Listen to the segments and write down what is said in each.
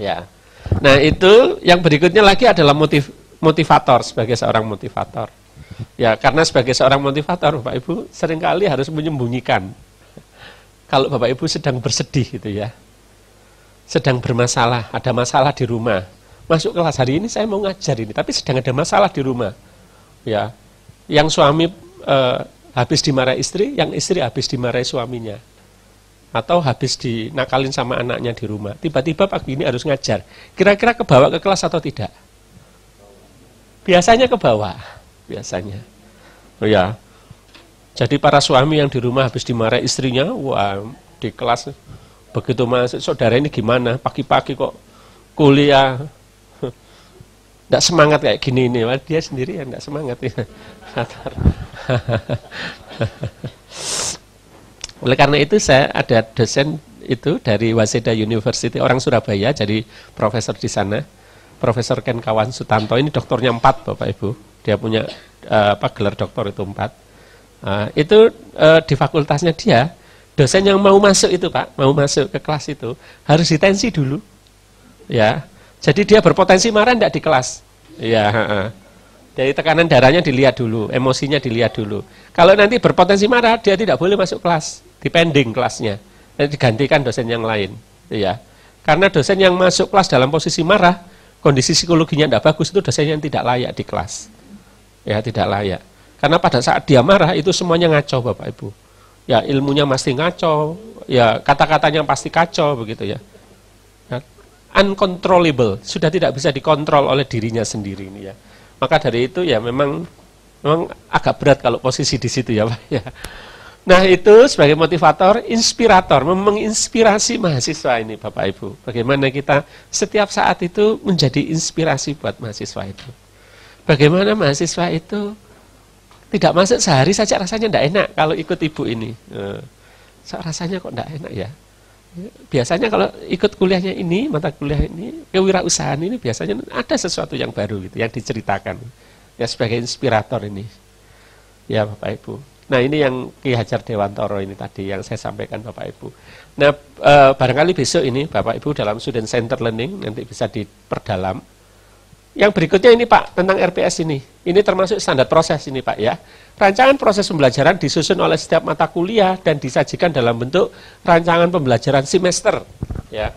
ya nah itu yang berikutnya lagi adalah motiv motivator sebagai seorang motivator ya karena sebagai seorang motivator bapak ibu seringkali harus menyembunyikan kalau bapak ibu sedang bersedih gitu ya sedang bermasalah ada masalah di rumah masuk kelas hari ini saya mau ngajar ini tapi sedang ada masalah di rumah ya yang suami eh, habis dimarahi istri yang istri habis dimarahi suaminya atau habis dinakalin sama anaknya di rumah, tiba-tiba pagi ini harus ngajar. Kira-kira ke bawah ke kelas atau tidak? Biasanya ke bawah, biasanya. Oh ya. Jadi para suami yang di rumah habis dimarahi istrinya, wah di kelas begitu masuk saudara ini gimana? Pagi-pagi kok kuliah tidak semangat kayak gini ini, dia sendiri yang tidak semangat ya. Oleh karena itu saya ada dosen itu dari Waseda University orang Surabaya jadi profesor di sana. Profesor Ken Kawan Sutanto ini doktornya empat Bapak Ibu. Dia punya uh, apa gelar doktor itu empat. Uh, itu uh, di fakultasnya dia dosen yang mau masuk itu Pak, mau masuk ke kelas itu harus ditensi dulu. Ya. Jadi dia berpotensi marah enggak di kelas. Ya, uh, Jadi tekanan darahnya dilihat dulu, emosinya dilihat dulu. Kalau nanti berpotensi marah, dia tidak boleh masuk kelas dipending kelasnya dan eh, digantikan dosen yang lain ya karena dosen yang masuk kelas dalam posisi marah kondisi psikologinya tidak bagus itu dosen yang tidak layak di kelas ya tidak layak karena pada saat dia marah itu semuanya ngaco bapak ibu ya ilmunya pasti ngaco ya kata-katanya pasti kacau begitu ya, ya. uncontrollable, sudah tidak bisa dikontrol oleh dirinya sendiri ini ya. Maka dari itu ya memang memang agak berat kalau posisi di situ ya Pak ya. Nah itu sebagai motivator, inspirator, menginspirasi mahasiswa ini Bapak Ibu. Bagaimana kita setiap saat itu menjadi inspirasi buat mahasiswa itu. Bagaimana mahasiswa itu tidak masuk sehari saja rasanya tidak enak kalau ikut ibu ini. Eh, so, rasanya kok tidak enak ya? ya. Biasanya kalau ikut kuliahnya ini, mata kuliah ini, kewirausahaan ini biasanya ada sesuatu yang baru gitu, yang diceritakan. Ya sebagai inspirator ini. Ya Bapak Ibu. Nah ini yang Ki Hajar Dewantoro ini tadi yang saya sampaikan Bapak Ibu. Nah e, barangkali besok ini Bapak Ibu dalam Student Center Learning nanti bisa diperdalam. Yang berikutnya ini Pak tentang RPS ini. Ini termasuk standar proses ini Pak ya. Rancangan proses pembelajaran disusun oleh setiap mata kuliah dan disajikan dalam bentuk rancangan pembelajaran semester. Ya.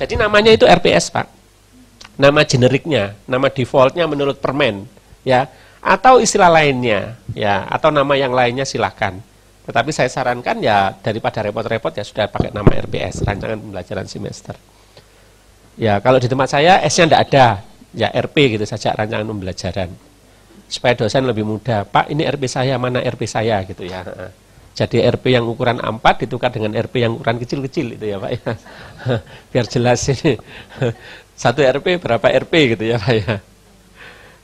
Jadi namanya itu RPS Pak. Nama generiknya, nama defaultnya menurut permen. Ya, atau istilah lainnya ya atau nama yang lainnya silahkan tetapi saya sarankan ya daripada repot-repot ya sudah pakai nama RPS rancangan pembelajaran semester ya kalau di tempat saya S-nya tidak ada ya RP gitu saja rancangan pembelajaran supaya dosen lebih mudah Pak ini RP saya mana RP saya gitu ya jadi RP yang ukuran A4 ditukar dengan RP yang ukuran kecil-kecil itu ya Pak ya biar jelas ini satu RP berapa RP gitu ya Pak ya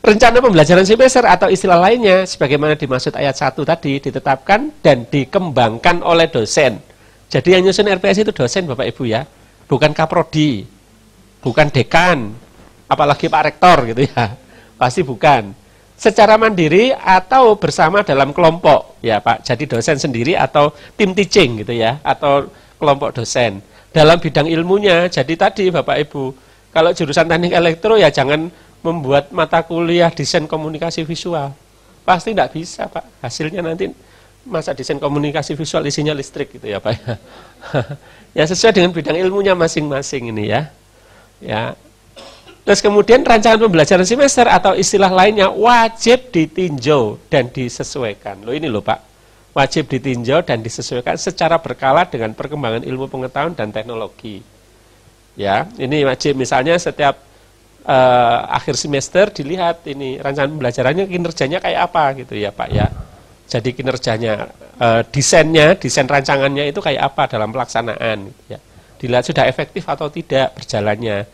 Rencana pembelajaran semester atau istilah lainnya sebagaimana dimaksud ayat 1 tadi ditetapkan dan dikembangkan oleh dosen. Jadi yang nyusun RPS itu dosen Bapak Ibu ya, bukan kaprodi, bukan dekan, apalagi Pak Rektor gitu ya. Pasti bukan. Secara mandiri atau bersama dalam kelompok ya Pak. Jadi dosen sendiri atau tim teaching gitu ya atau kelompok dosen. Dalam bidang ilmunya, jadi tadi Bapak Ibu, kalau jurusan teknik elektro ya jangan membuat mata kuliah desain komunikasi visual. Pasti tidak bisa, Pak. Hasilnya nanti masa desain komunikasi visual isinya listrik gitu ya, Pak. Ya. ya sesuai dengan bidang ilmunya masing-masing ini ya. Ya. Terus kemudian rancangan pembelajaran semester atau istilah lainnya wajib ditinjau dan disesuaikan. lo ini lo Pak. Wajib ditinjau dan disesuaikan secara berkala dengan perkembangan ilmu pengetahuan dan teknologi. Ya, ini wajib misalnya setiap uh, akhir semester dilihat ini rancangan pembelajarannya kinerjanya kayak apa gitu ya Pak ya. Jadi kinerjanya uh, desainnya, desain rancangannya itu kayak apa dalam pelaksanaan gitu ya. Dilihat sudah efektif atau tidak berjalannya.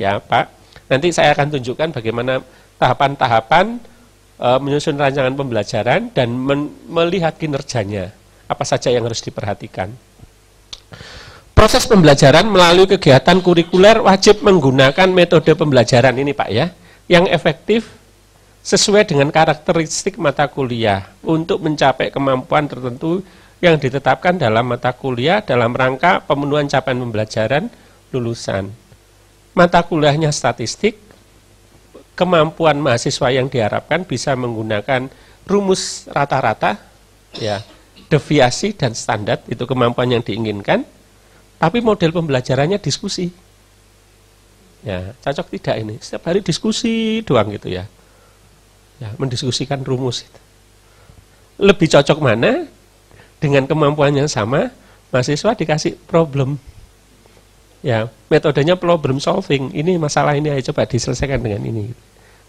Ya Pak. Nanti saya akan tunjukkan bagaimana tahapan-tahapan uh, menyusun rancangan pembelajaran dan melihat kinerjanya. Apa saja yang harus diperhatikan. Proses pembelajaran melalui kegiatan kurikuler wajib menggunakan metode pembelajaran ini Pak ya, yang efektif sesuai dengan karakteristik mata kuliah untuk mencapai kemampuan tertentu yang ditetapkan dalam mata kuliah dalam rangka pemenuhan capaian pembelajaran lulusan. Mata kuliahnya statistik, kemampuan mahasiswa yang diharapkan bisa menggunakan rumus rata-rata, ya, deviasi dan standar itu kemampuan yang diinginkan. Tapi model pembelajarannya diskusi. Ya, cocok tidak ini? Setiap hari diskusi doang gitu ya. Ya, mendiskusikan rumus itu. Lebih cocok mana? Dengan kemampuan yang sama, mahasiswa dikasih problem. Ya, metodenya problem solving. Ini masalah ini ayo coba diselesaikan dengan ini.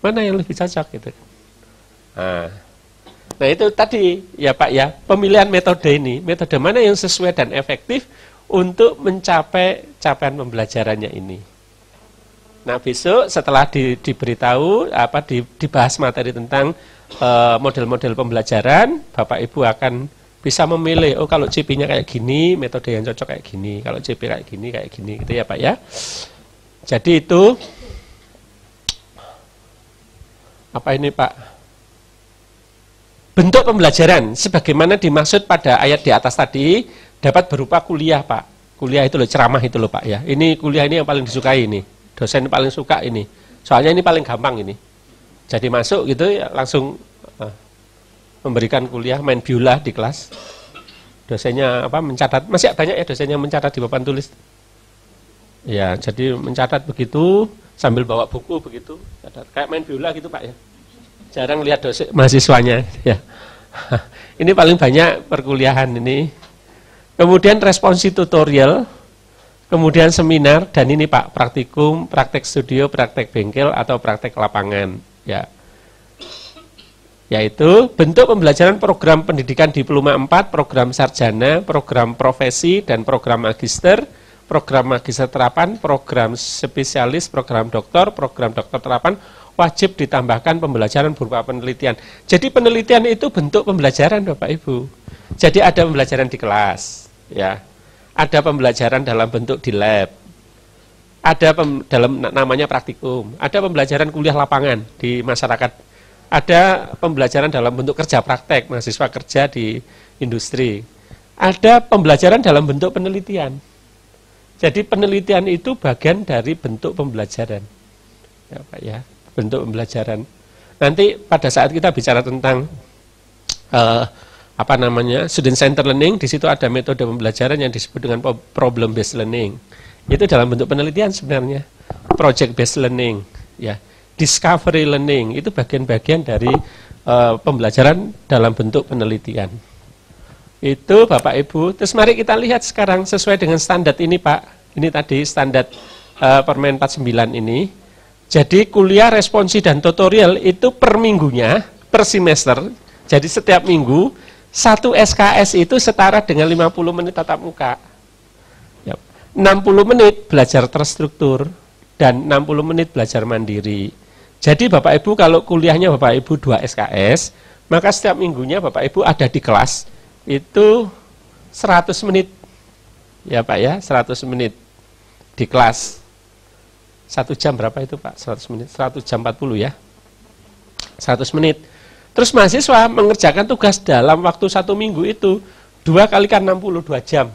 Mana yang lebih cocok gitu. Nah, nah itu tadi ya Pak ya, pemilihan metode ini, metode mana yang sesuai dan efektif untuk mencapai capaian pembelajarannya ini. Nah besok setelah di, diberitahu apa di, dibahas materi tentang eh, model-model uh, pembelajaran, bapak ibu akan bisa memilih. Oh kalau CP-nya kayak gini, metode yang cocok kayak gini. Kalau CP kayak gini, kayak gini, gitu ya pak ya. Jadi itu apa ini pak? Bentuk pembelajaran sebagaimana dimaksud pada ayat di atas tadi dapat berupa kuliah Pak. Kuliah itu loh ceramah itu loh Pak ya. Ini kuliah ini yang paling disukai ini. Dosen paling suka ini. Soalnya ini paling gampang ini. Jadi masuk gitu ya langsung uh, memberikan kuliah main biola di kelas. Dosennya apa mencatat masih banyak ya dosennya mencatat di papan tulis. Ya, jadi mencatat begitu sambil bawa buku begitu, kayak main biola gitu Pak ya. Jarang lihat dosen mahasiswanya ya. ini paling banyak perkuliahan ini Kemudian responsi tutorial, kemudian seminar, dan ini Pak, praktikum, praktek studio, praktek bengkel, atau praktek lapangan. Ya, yaitu bentuk pembelajaran program pendidikan diploma 4, program sarjana, program profesi, dan program magister, program magister terapan, program spesialis, program doktor, program doktor terapan, wajib ditambahkan pembelajaran berupa penelitian. Jadi penelitian itu bentuk pembelajaran Bapak Ibu. Jadi ada pembelajaran di kelas, ya ada pembelajaran dalam bentuk di lab ada pem, dalam namanya praktikum ada pembelajaran kuliah lapangan di masyarakat ada pembelajaran dalam bentuk kerja praktek mahasiswa kerja di industri ada pembelajaran dalam bentuk penelitian jadi penelitian itu bagian dari bentuk pembelajaran ya pak ya bentuk pembelajaran nanti pada saat kita bicara tentang uh, apa namanya student center learning di situ ada metode pembelajaran yang disebut dengan problem based learning itu dalam bentuk penelitian sebenarnya project based learning ya discovery learning itu bagian-bagian dari uh, pembelajaran dalam bentuk penelitian itu Bapak Ibu terus mari kita lihat sekarang sesuai dengan standar ini Pak ini tadi standar uh, Permen 49 ini jadi kuliah responsi dan tutorial itu per minggunya per semester jadi setiap minggu satu SKS itu setara dengan 50 menit tatap muka. 60 menit belajar terstruktur dan 60 menit belajar mandiri. Jadi Bapak Ibu kalau kuliahnya Bapak Ibu 2 SKS, maka setiap minggunya Bapak Ibu ada di kelas itu 100 menit. Ya Pak ya, 100 menit di kelas. Satu jam berapa itu Pak? 100 menit, 100 jam 40 ya. 100 menit. Terus mahasiswa mengerjakan tugas dalam waktu satu minggu itu dua kali kan 62 jam.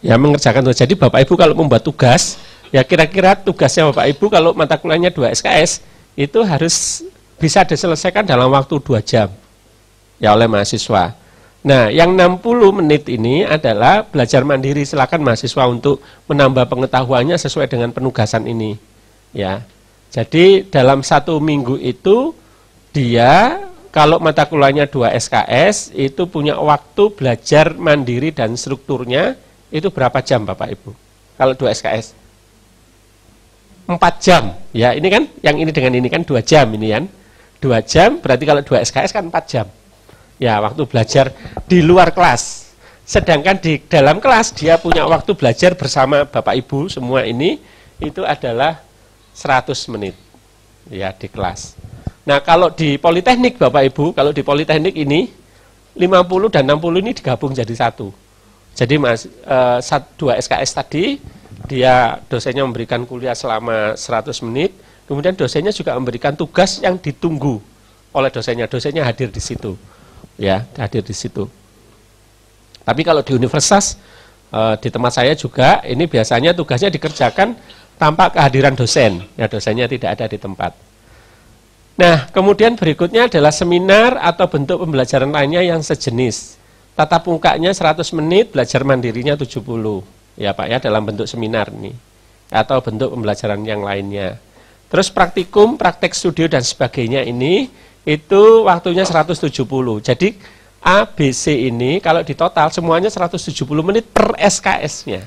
Ya mengerjakan tugas. Jadi Bapak Ibu kalau membuat tugas, ya kira-kira tugasnya Bapak Ibu kalau mata kuliahnya dua SKS itu harus bisa diselesaikan dalam waktu dua jam ya oleh mahasiswa. Nah, yang 60 menit ini adalah belajar mandiri. Silakan mahasiswa untuk menambah pengetahuannya sesuai dengan penugasan ini. Ya. Jadi dalam satu minggu itu dia kalau mata kuliahnya 2 SKS itu punya waktu belajar mandiri dan strukturnya itu berapa jam Bapak Ibu? Kalau 2 SKS? 4 jam. Ya, ini kan yang ini dengan ini kan 2 jam ini kan. 2 jam berarti kalau 2 SKS kan 4 jam. Ya, waktu belajar di luar kelas. Sedangkan di dalam kelas dia punya waktu belajar bersama Bapak Ibu semua ini itu adalah 100 menit. Ya, di kelas. Nah kalau di Politeknik Bapak Ibu, kalau di Politeknik ini 50 dan 60 ini digabung jadi satu. Jadi mas, eh, dua SKS tadi dia dosennya memberikan kuliah selama 100 menit, kemudian dosennya juga memberikan tugas yang ditunggu oleh dosennya. Dosennya hadir di situ, ya hadir di situ. Tapi kalau di universitas eh, di tempat saya juga ini biasanya tugasnya dikerjakan tanpa kehadiran dosen. Ya dosennya tidak ada di tempat. Nah, kemudian berikutnya adalah seminar atau bentuk pembelajaran lainnya yang sejenis. Tatap mukanya 100 menit, belajar mandirinya 70. Ya Pak ya, dalam bentuk seminar ini. Atau bentuk pembelajaran yang lainnya. Terus praktikum, praktek studio dan sebagainya ini, itu waktunya 170. Jadi A, B, C ini kalau di total semuanya 170 menit per SKS-nya.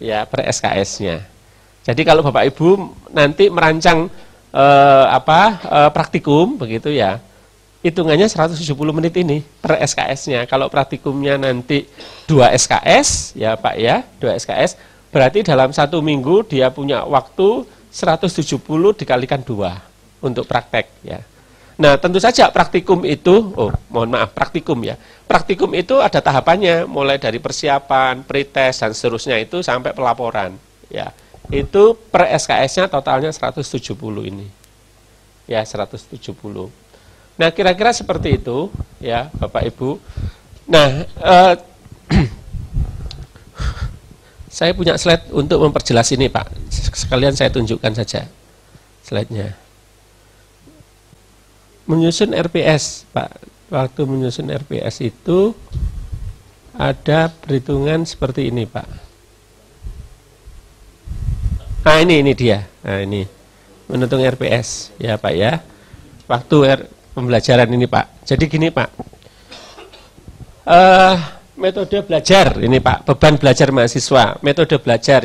Ya, per SKS-nya. Jadi kalau Bapak Ibu nanti merancang Eh, apa eh, praktikum begitu ya hitungannya 170 menit ini per SKS-nya. Kalau praktikumnya nanti 2 SKS, ya Pak ya, 2 SKS, berarti dalam satu minggu dia punya waktu 170 dikalikan dua untuk praktek ya. Nah tentu saja praktikum itu, oh mohon maaf praktikum ya, praktikum itu ada tahapannya, mulai dari persiapan, pretest dan seterusnya itu sampai pelaporan ya itu per SKS-nya totalnya 170 ini. Ya, 170. Nah, kira-kira seperti itu ya, Bapak Ibu. Nah, eh, saya punya slide untuk memperjelas ini, Pak. Sekalian saya tunjukkan saja slide-nya. Menyusun RPS, Pak. Waktu menyusun RPS itu ada perhitungan seperti ini, Pak. Nah ini ini dia. Nah ini menuntung RPS ya Pak ya. Waktu R, pembelajaran ini Pak. Jadi gini Pak. Uh, metode belajar ini Pak. Beban belajar mahasiswa. Metode belajar.